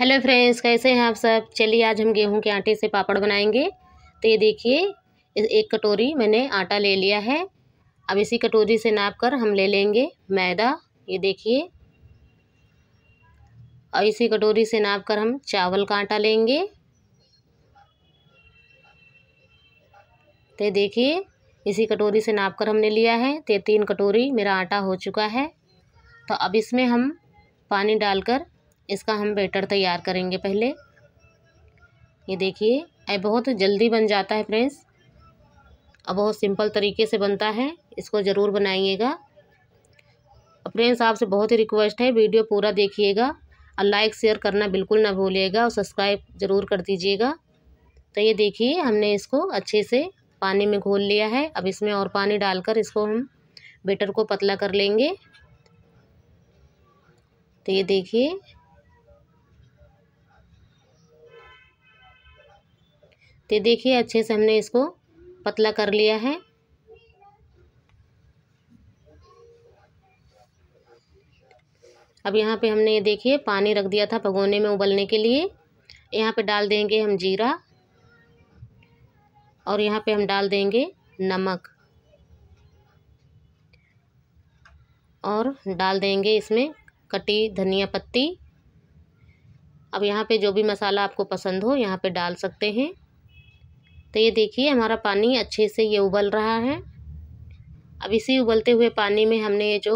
hello friends कैसे हैं आप सब चलिए आज हम गेहूं के आटे से पापड़ बनाएंगे तो ये देखिए एक कटोरी मैंने आटा ले लिया है अब इसी कटोरी से नाप कर हम ले लेंगे मैदा ये देखिए और इसी कटोरी से नाप कर हम चावल का आटा लेंगे तो देखिए इसी कटोरी से नाप कर हमने लिया है तो तीन कटोरी मेरा आटा हो चुका है तो अब इसमें हम पानी डालकर इसका हम बेटर तैयार करेंगे पहले ये देखिए ये बहुत जल्दी बन जाता है फ्रेंड्स और बहुत सिंपल तरीके से बनता है इसको ज़रूर बनाइएगा फ्रेंड्स आपसे बहुत ही रिक्वेस्ट है वीडियो पूरा देखिएगा और लाइक शेयर करना बिल्कुल ना भूलिएगा और सब्सक्राइब ज़रूर कर दीजिएगा तो ये देखिए हमने इसको अच्छे से पानी में घोल लिया है अब इसमें और पानी डालकर इसको हम बेटर को पतला कर लेंगे तो ये देखिए तो देखिए अच्छे से हमने इसको पतला कर लिया है अब यहाँ पे हमने ये देखिए पानी रख दिया था भगोने में उबलने के लिए यहाँ पे डाल देंगे हम जीरा और यहाँ पे हम डाल देंगे नमक और डाल देंगे इसमें कटी धनिया पत्ती अब यहाँ पे जो भी मसाला आपको पसंद हो यहाँ पे डाल सकते हैं तो ये देखिए हमारा पानी अच्छे से ये उबल रहा है अब इसी उबलते हुए पानी में हमने ये जो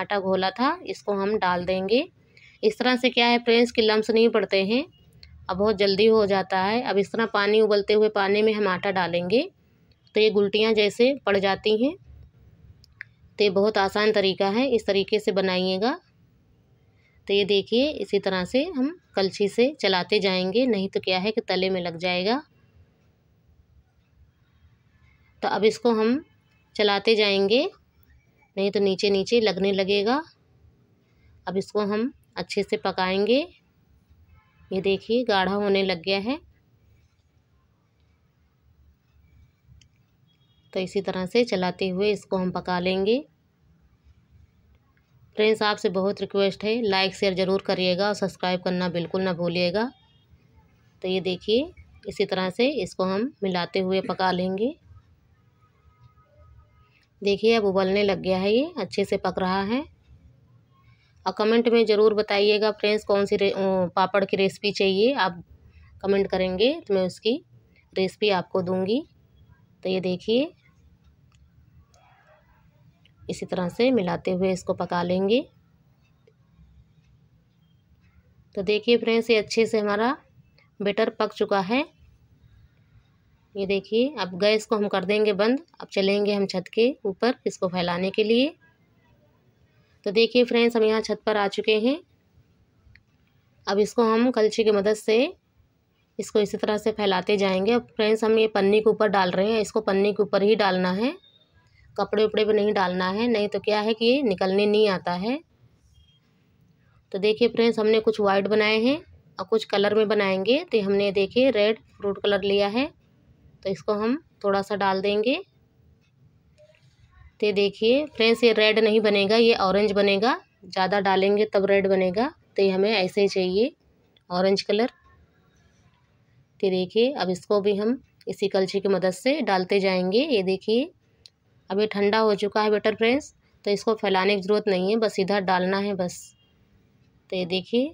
आटा घोला था इसको हम डाल देंगे इस तरह से क्या है फ्रेंड्स कि लम्स नहीं पड़ते हैं अब बहुत जल्दी हो जाता है अब इस तरह पानी उबलते हुए पानी में हम आटा डालेंगे तो ये गुलटियाँ जैसे पड़ जाती हैं तो ये बहुत आसान तरीका है इस तरीके से बनाइएगा तो ये देखिए इसी तरह से हम कलछी से चलाते जाएंगे नहीं तो क्या है कि तले में लग जाएगा तो अब इसको हम चलाते जाएंगे नहीं तो नीचे नीचे लगने लगेगा अब इसको हम अच्छे से पकाएंगे ये देखिए गाढ़ा होने लग गया है तो इसी तरह से चलाते हुए इसको हम पका लेंगे फ्रेंड्स आपसे बहुत रिक्वेस्ट है लाइक शेयर ज़रूर करिएगा और सब्सक्राइब करना बिल्कुल ना भूलिएगा तो ये देखिए इसी तरह से इसको हम मिलाते हुए पका लेंगे देखिए अब उबलने लग गया है ये अच्छे से पक रहा है और कमेंट में ज़रूर बताइएगा फ्रेंड्स कौन सी पापड़ की रेसिपी चाहिए आप कमेंट करेंगे तो मैं उसकी रेसिपी आपको दूंगी तो ये देखिए इसी तरह से मिलाते हुए इसको पका लेंगे तो देखिए फ्रेंड्स ये अच्छे से हमारा बेटर पक चुका है ये देखिए अब गैस को हम कर देंगे बंद अब चलेंगे हम छत के ऊपर इसको फैलाने के लिए तो देखिए फ्रेंड्स हम यहाँ छत पर आ चुके हैं अब इसको हम कलछी की मदद से इसको इसी तरह से फैलाते जाएंगे अब फ्रेंड्स हम ये पन्नी के ऊपर डाल रहे हैं इसको पन्नी के ऊपर ही डालना है कपड़े उपड़े पर नहीं डालना है नहीं तो क्या है कि ये निकलने नहीं आता है तो देखिए फ्रेंड्स हमने कुछ वाइट बनाए हैं और कुछ कलर में बनाएंगे तो हमने देखिए रेड फ्रूट कलर लिया है तो इसको हम थोड़ा सा डाल देंगे तो देखिए फ्रेंड्स ये रेड नहीं बनेगा ये ऑरेंज बनेगा ज़्यादा डालेंगे तब रेड बनेगा तो ये हमें ऐसे ही चाहिए ऑरेंज कलर तो देखिए अब इसको भी हम इसी कलछी की मदद से डालते जाएंगे ये देखिए अब ये ठंडा हो चुका है बेटर फ्रेंड्स तो इसको फैलाने की ज़रूरत नहीं है बस इधर डालना है बस तो ये देखिए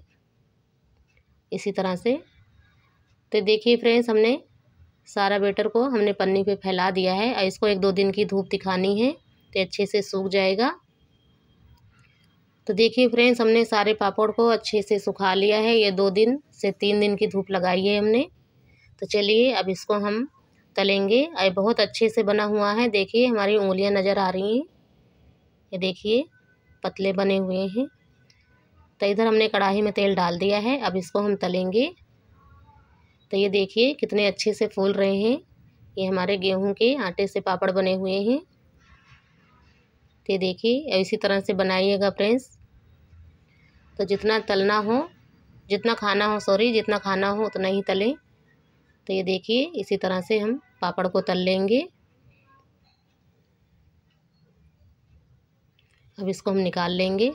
इसी तरह से तो देखिए फ्रेंड्स हमने सारा बेटर को हमने पन्नी पे फैला दिया है और इसको एक दो दिन की धूप दिखानी है तो अच्छे से सूख जाएगा तो देखिए फ्रेंड्स हमने सारे पापड़ को अच्छे से सुखा लिया है ये दो दिन से तीन दिन की धूप लगाई है हमने तो चलिए अब इसको हम तलेंगे और बहुत अच्छे से बना हुआ है देखिए हमारी उंगलियां नज़र आ रही हैं ये देखिए पतले बने हुए हैं तो इधर हमने कढ़ाई में तेल डाल दिया है अब इसको हम तलेंगे तो ये देखिए कितने अच्छे से फूल रहे हैं ये हमारे गेहूं के आटे से पापड़ बने हुए हैं तो देखिए इसी तरह से बनाइएगा फ्रेंड्स तो जितना तलना हो जितना खाना हो सॉरी जितना खाना हो उतना ही तलें तो ये देखिए इसी तरह से हम पापड़ को तल लेंगे अब इसको हम निकाल लेंगे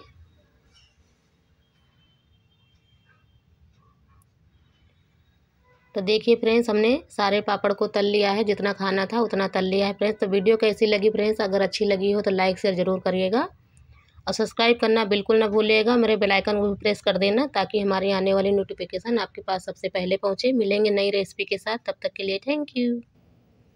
तो देखिए फ्रेंड्स हमने सारे पापड़ को तल लिया है जितना खाना था उतना तल लिया है फ्रेंड्स तो वीडियो कैसी लगी फ्रेंड्स अगर अच्छी लगी हो तो लाइक शेयर ज़रूर करिएगा और सब्सक्राइब करना बिल्कुल ना भूलिएगा मेरे बेल आइकन को भी प्रेस कर देना ताकि हमारी आने वाली नोटिफिकेशन आपके पास सबसे पहले पहुँचे मिलेंगे नई रेसिपी के साथ तब तक के लिए थैंक यू